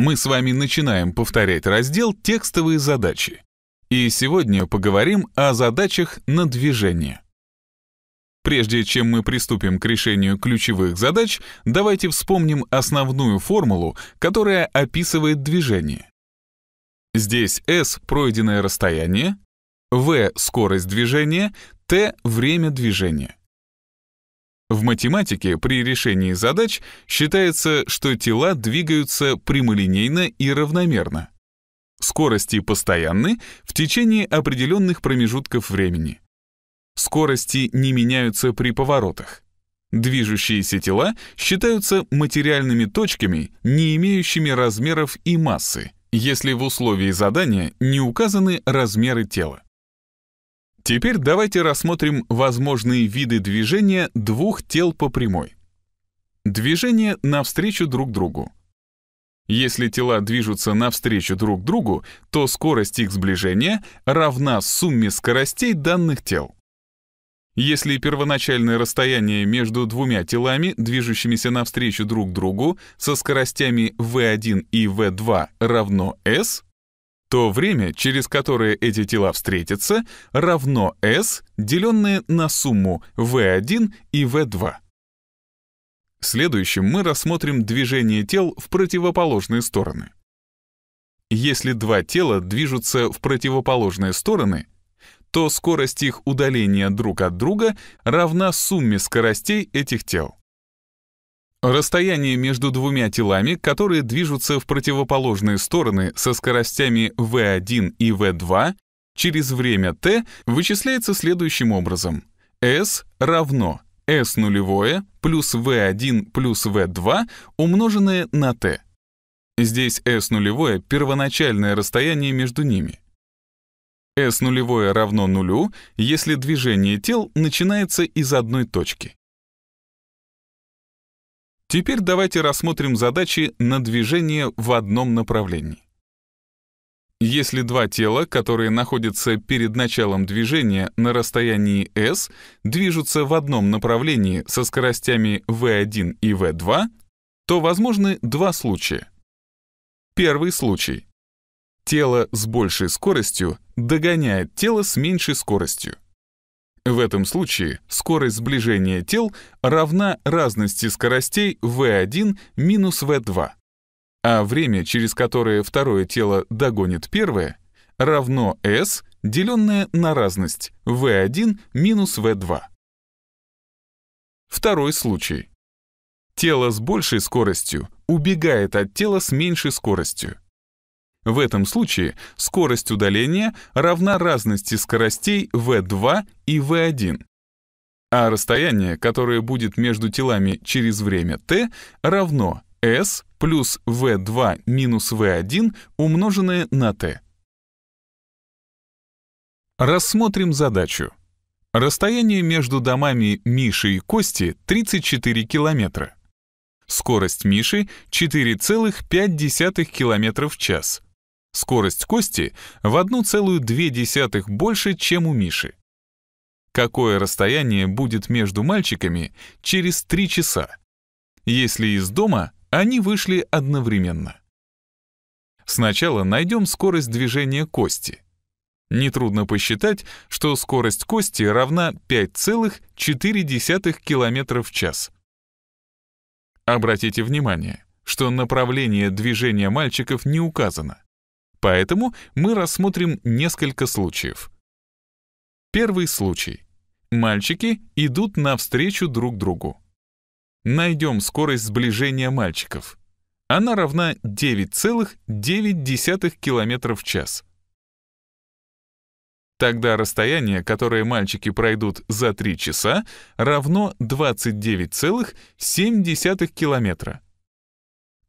мы с вами начинаем повторять раздел «Текстовые задачи». И сегодня поговорим о задачах на движение. Прежде чем мы приступим к решению ключевых задач, давайте вспомним основную формулу, которая описывает движение. Здесь S — пройденное расстояние, V — скорость движения, T — время движения. В математике при решении задач считается, что тела двигаются прямолинейно и равномерно. Скорости постоянны в течение определенных промежутков времени. Скорости не меняются при поворотах. Движущиеся тела считаются материальными точками, не имеющими размеров и массы, если в условии задания не указаны размеры тела. Теперь давайте рассмотрим возможные виды движения двух тел по прямой. Движение навстречу друг другу. Если тела движутся навстречу друг другу, то скорость их сближения равна сумме скоростей данных тел. Если первоначальное расстояние между двумя телами, движущимися навстречу друг другу, со скоростями v1 и v2 равно s, то время, через которое эти тела встретятся, равно s, деленное на сумму v1 и v2. Следующим мы рассмотрим движение тел в противоположные стороны. Если два тела движутся в противоположные стороны, то скорость их удаления друг от друга равна сумме скоростей этих тел. Расстояние между двумя телами, которые движутся в противоположные стороны со скоростями v1 и v2, через время t вычисляется следующим образом. s равно s нулевое плюс v1 плюс v2 умноженное на t. Здесь s нулевое — первоначальное расстояние между ними. s нулевое равно нулю, если движение тел начинается из одной точки. Теперь давайте рассмотрим задачи на движение в одном направлении. Если два тела, которые находятся перед началом движения на расстоянии s, движутся в одном направлении со скоростями v1 и v2, то возможны два случая. Первый случай. Тело с большей скоростью догоняет тело с меньшей скоростью. В этом случае скорость сближения тел равна разности скоростей v1 минус v2, а время, через которое второе тело догонит первое, равно s, деленное на разность v1 минус v2. Второй случай. Тело с большей скоростью убегает от тела с меньшей скоростью. В этом случае скорость удаления равна разности скоростей v2 и v1. А расстояние, которое будет между телами через время t, равно s плюс v2 минус v1 умноженное на t. Рассмотрим задачу. Расстояние между домами Миши и Кости 34 километра. Скорость Миши 4,5 км в час. Скорость кости в 1,2 больше, чем у Миши. Какое расстояние будет между мальчиками через 3 часа, если из дома они вышли одновременно? Сначала найдем скорость движения кости. Нетрудно посчитать, что скорость кости равна 5,4 км в час. Обратите внимание, что направление движения мальчиков не указано. Поэтому мы рассмотрим несколько случаев. Первый случай. Мальчики идут навстречу друг другу. Найдем скорость сближения мальчиков. Она равна 9,9 км в час. Тогда расстояние, которое мальчики пройдут за 3 часа, равно 29,7 километра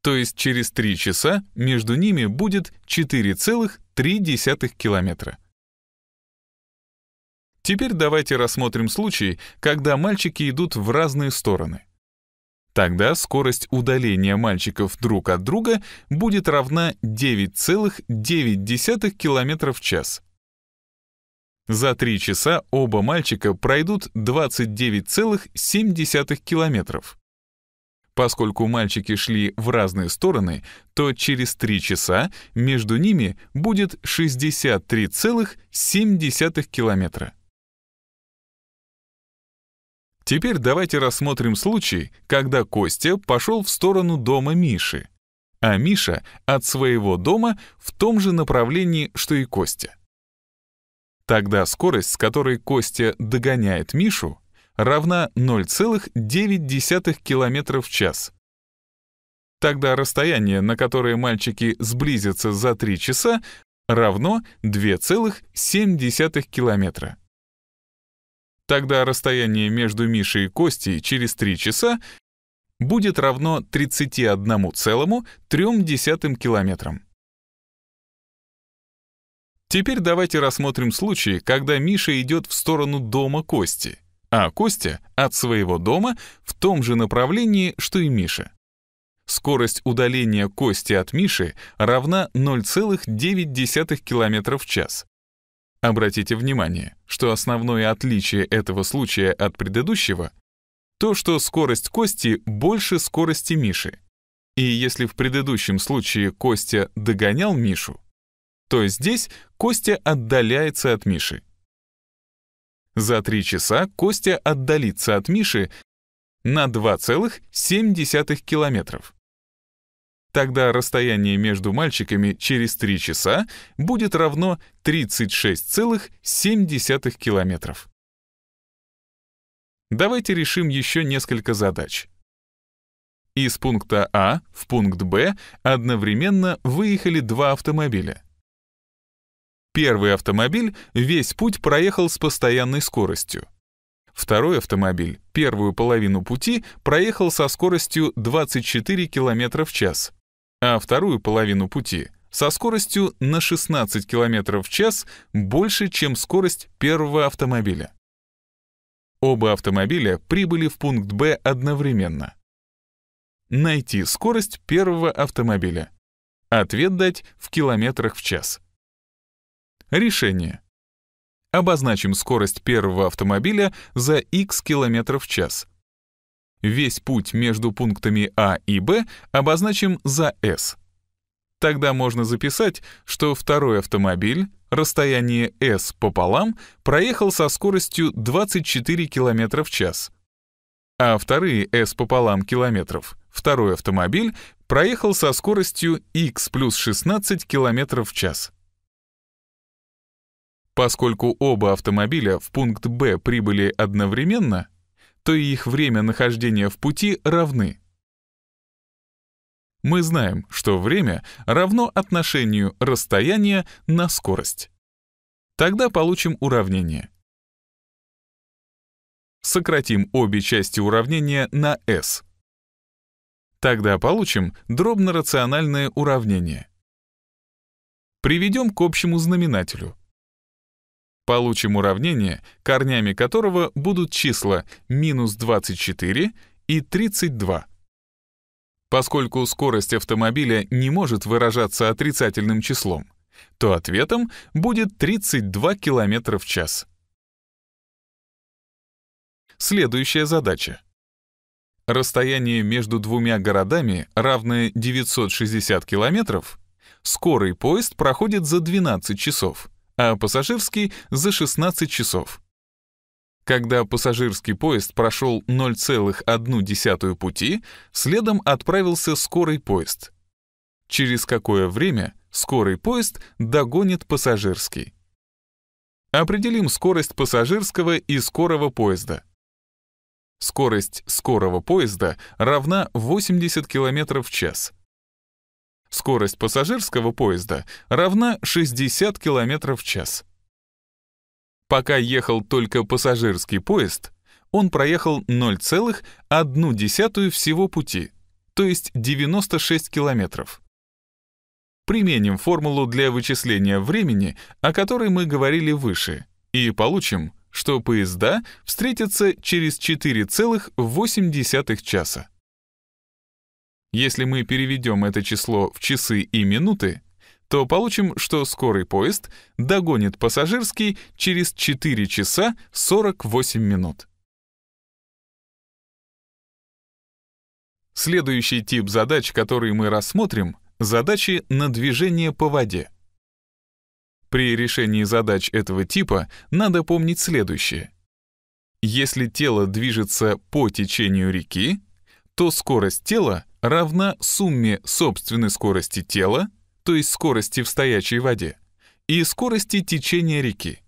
то есть через 3 часа между ними будет 4,3 километра. Теперь давайте рассмотрим случай, когда мальчики идут в разные стороны. Тогда скорость удаления мальчиков друг от друга будет равна 9,9 км в час. За 3 часа оба мальчика пройдут 29,7 километров. Поскольку мальчики шли в разные стороны, то через 3 часа между ними будет 63,7 километра. Теперь давайте рассмотрим случай, когда Костя пошел в сторону дома Миши, а Миша от своего дома в том же направлении, что и Костя. Тогда скорость, с которой Костя догоняет Мишу, равна 0,9 км в час. Тогда расстояние, на которое мальчики сблизятся за 3 часа, равно 2,7 километра. Тогда расстояние между Мишей и Костей через 3 часа будет равно 31,3 километрам. Теперь давайте рассмотрим случай, когда Миша идет в сторону дома Кости — а Костя — от своего дома в том же направлении, что и Миша. Скорость удаления Кости от Миши равна 0,9 км в час. Обратите внимание, что основное отличие этого случая от предыдущего — то, что скорость Кости больше скорости Миши. И если в предыдущем случае Костя догонял Мишу, то здесь Костя отдаляется от Миши. За три часа Костя отдалится от Миши на 2,7 километров. Тогда расстояние между мальчиками через три часа будет равно 36,7 километров. Давайте решим еще несколько задач. Из пункта А в пункт Б одновременно выехали два автомобиля — Первый автомобиль весь путь проехал с постоянной скоростью. Второй автомобиль первую половину пути проехал со скоростью 24 км в час, а вторую половину пути — со скоростью на 16 км в час больше, чем скорость первого автомобиля. Оба автомобиля прибыли в пункт Б одновременно. Найти скорость первого автомобиля. Ответ дать в километрах в час. Решение. Обозначим скорость первого автомобиля за x км в час. Весь путь между пунктами А и Б обозначим за S. Тогда можно записать, что второй автомобиль, расстояние S пополам, проехал со скоростью 24 км в час. А вторые S пополам километров, второй автомобиль, проехал со скоростью x плюс 16 км в час. Поскольку оба автомобиля в пункт Б прибыли одновременно, то и их время нахождения в пути равны. Мы знаем, что время равно отношению расстояния на скорость. Тогда получим уравнение. Сократим обе части уравнения на s. Тогда получим дробно-рациональное уравнение. Приведем к общему знаменателю — Получим уравнение, корнями которого будут числа минус 24 и 32. Поскольку скорость автомобиля не может выражаться отрицательным числом, то ответом будет 32 км в час. Следующая задача. Расстояние между двумя городами, равное 960 км, скорый поезд проходит за 12 часов а пассажирский — за 16 часов. Когда пассажирский поезд прошел 0,1 пути, следом отправился скорый поезд. Через какое время скорый поезд догонит пассажирский? Определим скорость пассажирского и скорого поезда. Скорость скорого поезда равна 80 км в час — Скорость пассажирского поезда равна 60 км в час. Пока ехал только пассажирский поезд, он проехал 0,1 всего пути, то есть 96 километров. Применим формулу для вычисления времени, о которой мы говорили выше, и получим, что поезда встретятся через 4,8 часа. Если мы переведем это число в часы и минуты, то получим, что скорый поезд догонит пассажирский через 4 часа 48 минут. Следующий тип задач, который мы рассмотрим, задачи на движение по воде. При решении задач этого типа надо помнить следующее. Если тело движется по течению реки, то скорость тела равна сумме собственной скорости тела, то есть скорости в стоячей воде, и скорости течения реки.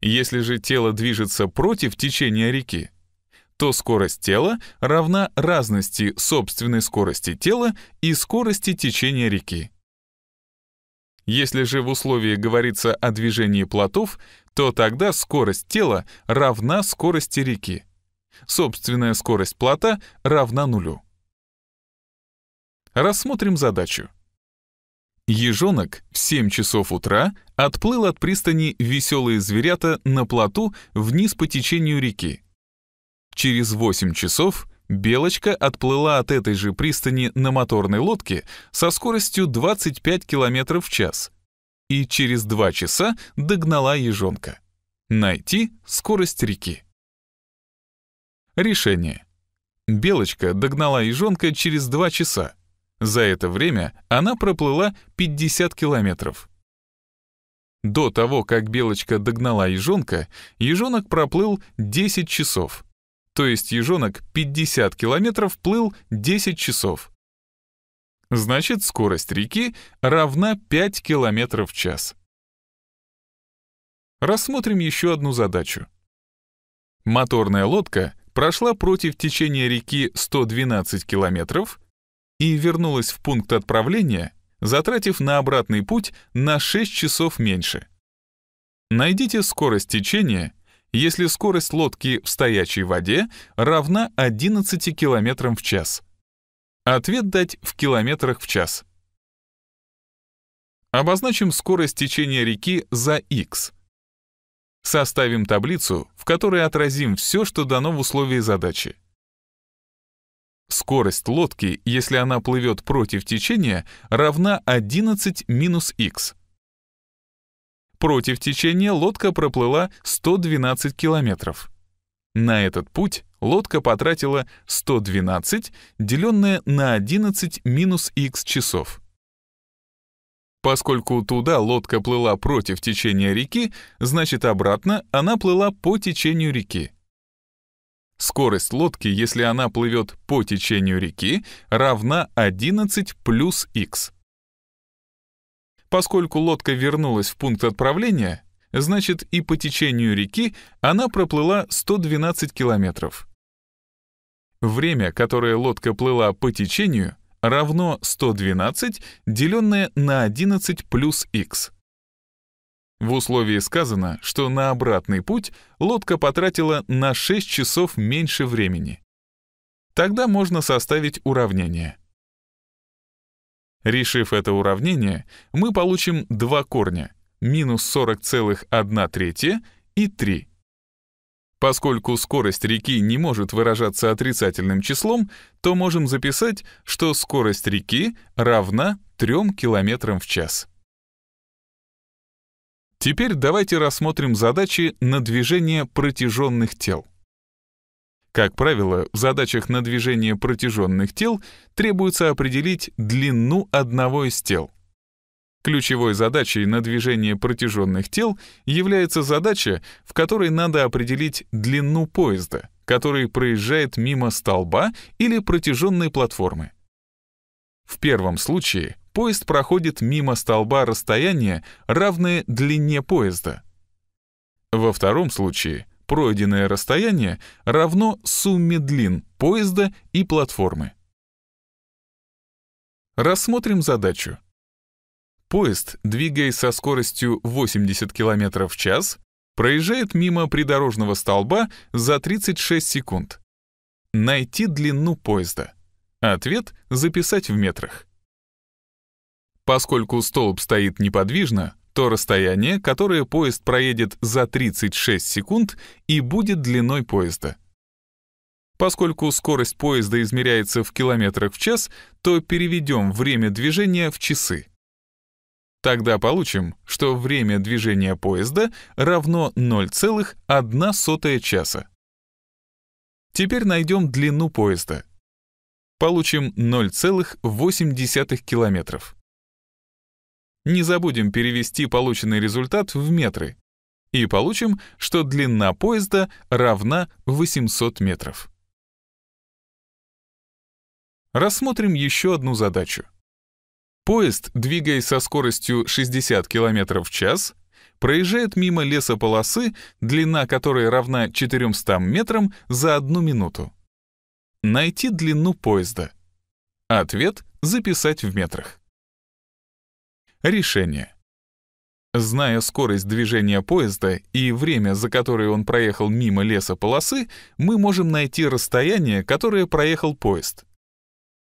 Если же тело движется против течения реки, то скорость тела равна разности собственной скорости тела и скорости течения реки. Если же в условии говорится о движении плотов, то тогда скорость тела равна скорости реки. Собственная скорость плота равна нулю. Рассмотрим задачу. Ежонок в 7 часов утра отплыл от пристани «Веселые зверята» на плоту вниз по течению реки. Через 8 часов Белочка отплыла от этой же пристани на моторной лодке со скоростью 25 км в час и через 2 часа догнала ежонка. Найти скорость реки. Решение. Белочка догнала ежонка через 2 часа, за это время она проплыла 50 километров. До того, как Белочка догнала ежонка, ежонок проплыл 10 часов. То есть ежонок 50 километров плыл 10 часов. Значит, скорость реки равна 5 километров в час. Рассмотрим еще одну задачу. Моторная лодка прошла против течения реки 112 километров — и вернулась в пункт отправления, затратив на обратный путь на 6 часов меньше. Найдите скорость течения, если скорость лодки в стоячей воде равна 11 км в час. Ответ дать в километрах в час. Обозначим скорость течения реки за x. Составим таблицу, в которой отразим все, что дано в условии задачи. Скорость лодки, если она плывет против течения, равна 11 минус х. Против течения лодка проплыла 112 километров. На этот путь лодка потратила 112, деленное на 11 минус х часов. Поскольку туда лодка плыла против течения реки, значит обратно она плыла по течению реки. Скорость лодки, если она плывет по течению реки, равна 11 плюс х. Поскольку лодка вернулась в пункт отправления, значит и по течению реки она проплыла 112 километров. Время, которое лодка плыла по течению, равно 112, деленное на 11 плюс х. В условии сказано, что на обратный путь лодка потратила на 6 часов меньше времени. Тогда можно составить уравнение. Решив это уравнение, мы получим два корня — минус 40,1 третья и 3. Поскольку скорость реки не может выражаться отрицательным числом, то можем записать, что скорость реки равна 3 км в час. Теперь давайте рассмотрим задачи на движение протяженных тел. Как правило, в задачах на движение протяженных тел требуется определить длину одного из тел. Ключевой задачей на движение протяженных тел является задача, в которой надо определить длину поезда, который проезжает мимо столба или протяженной платформы. В первом случае поезд проходит мимо столба расстояния, равное длине поезда. Во втором случае пройденное расстояние равно сумме длин поезда и платформы. Рассмотрим задачу. Поезд, двигаясь со скоростью 80 км в час, проезжает мимо придорожного столба за 36 секунд. Найти длину поезда. Ответ записать в метрах. Поскольку столб стоит неподвижно, то расстояние, которое поезд проедет за 36 секунд, и будет длиной поезда. Поскольку скорость поезда измеряется в километрах в час, то переведем время движения в часы. Тогда получим, что время движения поезда равно 0,1 часа. Теперь найдем длину поезда. Получим 0,8 километров не забудем перевести полученный результат в метры. И получим, что длина поезда равна 800 метров. Рассмотрим еще одну задачу. Поезд, двигаясь со скоростью 60 км в час, проезжает мимо лесополосы, длина которой равна 400 метрам за одну минуту. Найти длину поезда. Ответ записать в метрах. Решение. Зная скорость движения поезда и время, за которое он проехал мимо леса полосы, мы можем найти расстояние, которое проехал поезд.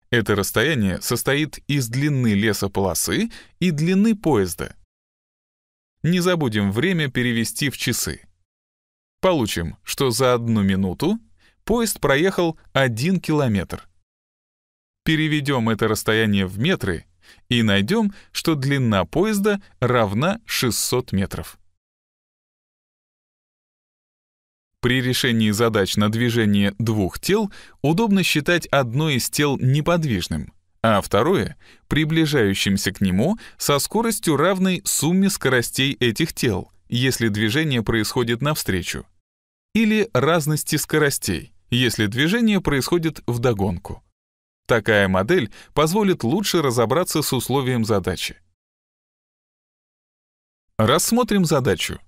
Это расстояние состоит из длины леса полосы и длины поезда. Не забудем время перевести в часы. Получим, что за одну минуту поезд проехал 1 километр. Переведем это расстояние в метры и найдем, что длина поезда равна 600 метров. При решении задач на движение двух тел удобно считать одно из тел неподвижным, а второе — приближающимся к нему со скоростью равной сумме скоростей этих тел, если движение происходит навстречу, или разности скоростей, если движение происходит вдогонку. Такая модель позволит лучше разобраться с условием задачи. Рассмотрим задачу.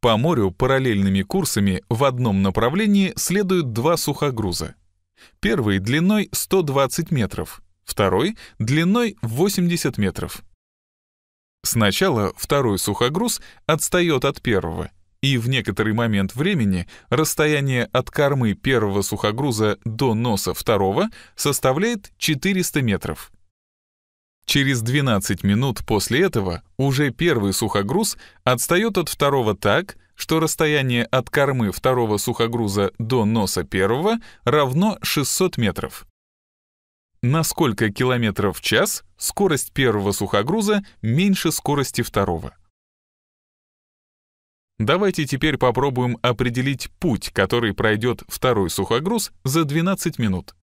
По морю параллельными курсами в одном направлении следуют два сухогруза. Первый длиной 120 метров, второй длиной 80 метров. Сначала второй сухогруз отстает от первого и в некоторый момент времени расстояние от кормы первого сухогруза до носа второго составляет 400 метров. Через 12 минут после этого уже первый сухогруз отстает от второго так, что расстояние от кормы второго сухогруза до носа первого равно 600 метров. На сколько километров в час скорость первого сухогруза меньше скорости второго? Давайте теперь попробуем определить путь, который пройдет второй сухогруз за 12 минут.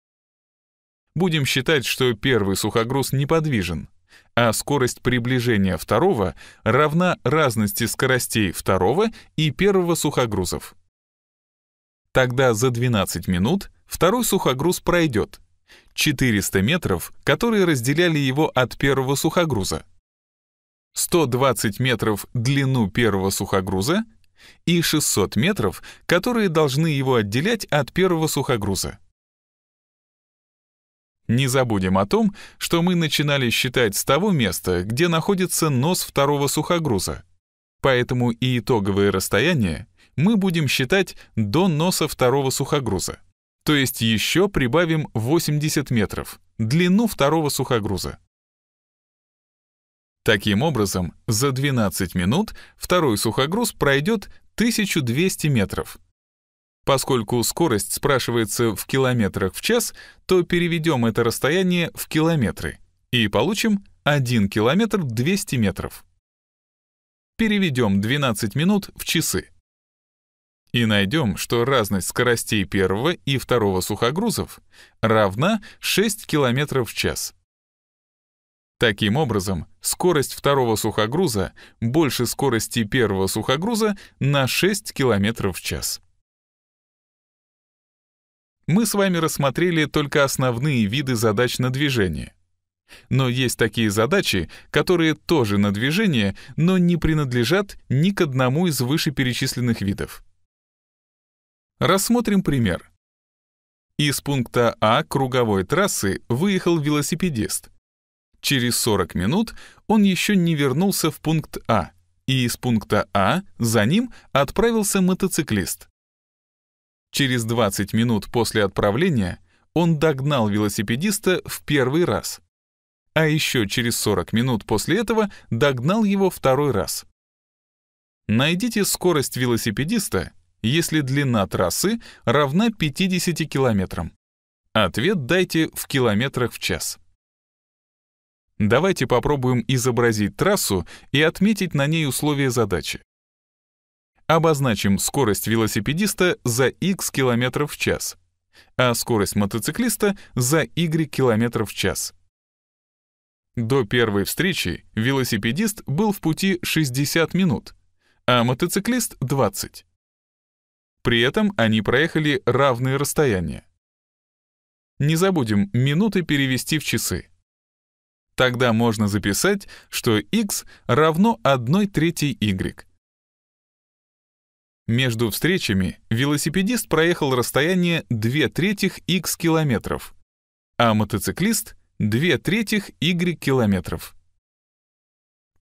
Будем считать, что первый сухогруз неподвижен, а скорость приближения второго равна разности скоростей второго и первого сухогрузов. Тогда за 12 минут второй сухогруз пройдет 400 метров, которые разделяли его от первого сухогруза. 120 метров длину первого сухогруза и 600 метров, которые должны его отделять от первого сухогруза. Не забудем о том, что мы начинали считать с того места, где находится нос второго сухогруза. Поэтому и итоговые расстояния мы будем считать до носа второго сухогруза. То есть еще прибавим 80 метров, длину второго сухогруза. Таким образом, за 12 минут второй сухогруз пройдет 1200 метров. Поскольку скорость спрашивается в километрах в час, то переведем это расстояние в километры и получим 1 километр 200 метров. Переведем 12 минут в часы. И найдем, что разность скоростей первого и второго сухогрузов равна 6 км в час. Таким образом, скорость второго сухогруза больше скорости первого сухогруза на 6 км в час. Мы с вами рассмотрели только основные виды задач на движение. Но есть такие задачи, которые тоже на движение, но не принадлежат ни к одному из вышеперечисленных видов. Рассмотрим пример. Из пункта А круговой трассы выехал велосипедист. Через 40 минут он еще не вернулся в пункт А, и из пункта А за ним отправился мотоциклист. Через 20 минут после отправления он догнал велосипедиста в первый раз. А еще через 40 минут после этого догнал его второй раз. Найдите скорость велосипедиста, если длина трассы равна 50 километрам. Ответ дайте в километрах в час. Давайте попробуем изобразить трассу и отметить на ней условия задачи. Обозначим скорость велосипедиста за x км в час, а скорость мотоциклиста за y км в час. До первой встречи велосипедист был в пути 60 минут, а мотоциклист — 20. При этом они проехали равные расстояния. Не забудем минуты перевести в часы. Тогда можно записать, что x равно 1 третьей y. Между встречами велосипедист проехал расстояние 2 третьих x километров, а мотоциклист — 2 третьих y километров.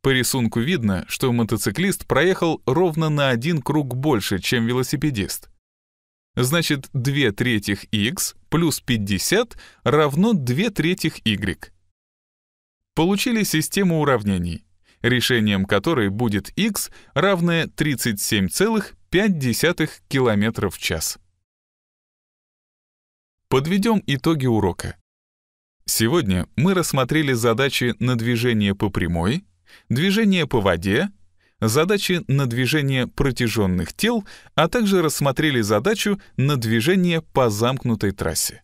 По рисунку видно, что мотоциклист проехал ровно на один круг больше, чем велосипедист. Значит, 2 третьих x плюс 50 равно 2 третьих y получили систему уравнений, решением которой будет x равное 37,5 км в час. Подведем итоги урока. Сегодня мы рассмотрели задачи на движение по прямой, движение по воде, задачи на движение протяженных тел, а также рассмотрели задачу на движение по замкнутой трассе.